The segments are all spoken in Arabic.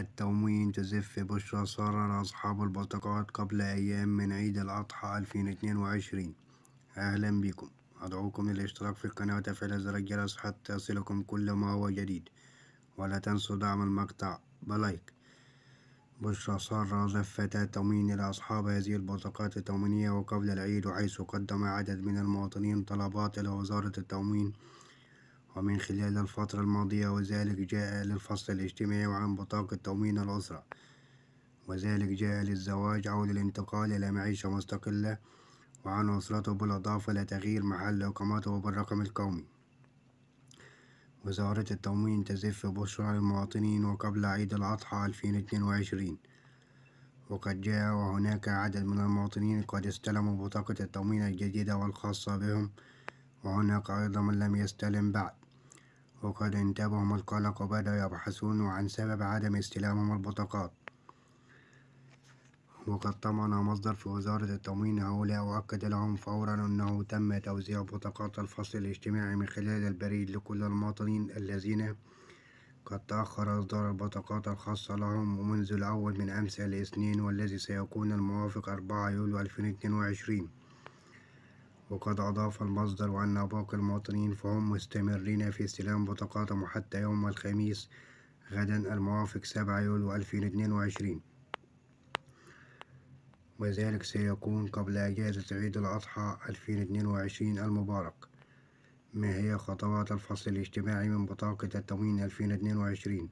التموين تزف بشرى صارنا أصحاب البطاقات قبل أيام من عيد الأضحى 2022 أهلا بكم أدعوكم للاشتراك في القناة وتفعيل زر الجرس حتى يصلكم كل ما هو جديد ولا تنسوا دعم المقطع بلايك بشرى سارة زفت التموين إلى أصحاب هذه البطاقات التموينية وقبل العيد حيث قدم عدد من المواطنين طلبات إلى وزارة التموين ومن خلال الفترة الماضية وذلك جاء للفصل الاجتماعي وعن بطاقة تأمين الأسرة وذلك جاء للزواج أو للانتقال إلى معيشة مستقلة وعن أسرته بالإضافة إلى تغيير محل إقامته بالرقم القومي وزارة التموين تزف بشرى للمواطنين وقبل عيد الأضحى 2022 وقد جاء وهناك عدد من المواطنين قد استلموا بطاقة التموين الجديدة والخاصة بهم وهناك أيضا من لم يستلم بعد وقد انتابهم القلق وبدأوا يبحثون عن سبب عدم استلامهم البطاقات وقد طمن مصدر في وزارة التموين هؤلاء وأكد لهم فورا أنه تم توزيع بطاقات الفصل الاجتماعي من خلال البريد لكل المواطنين الذين قد تأخر إصدار البطاقات الخاصة لهم ومنذ الأول من أمس الاثنين والذي سيكون الموافق أربعة يوليو ألفين وعشرين وقد أضاف المصدر أن باقي المواطنين فهم مستمرين في استلام بطاقاتهم حتى يوم الخميس غدا الموافق 7 يوليو 2022 وذلك سيكون قبل أجازة عيد الأضحى 2022 المبارك ما هي خطوات الفصل الاجتماعي من بطاقة التموين 2022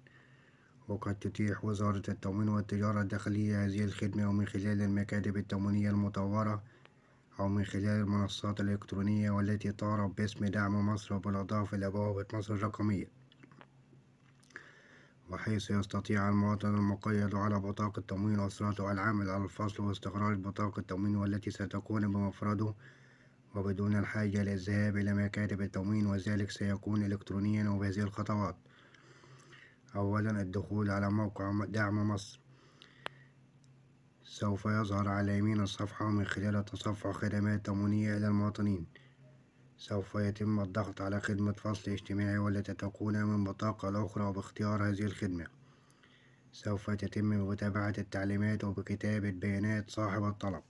وقد تتيح وزارة التموين والتجارة الداخلية هذه الخدمة ومن خلال المكاتب التموينية المطورة أو من خلال المنصات الإلكترونية والتي تعرف باسم دعم مصر وبالإضافة إلى بوابة مصر الرقمية وحيث يستطيع المواطن المقيد على بطاقة تموين أسرته العمل على الفصل واستقرار بطاقة التموين والتي ستكون بمفرده وبدون الحاجة للذهاب إلى مكاتب التموين وذلك سيكون إلكترونيا وبهذه الخطوات أولا الدخول على موقع دعم مصر سوف يظهر على يمين الصفحة من خلال تصفح خدمات تمونية إلى المواطنين سوف يتم الضغط على خدمة فصل اجتماعي والتي تكون من بطاقة الأخرى وباختيار هذه الخدمة سوف تتم متابعة التعليمات وبكتابة بيانات صاحب الطلب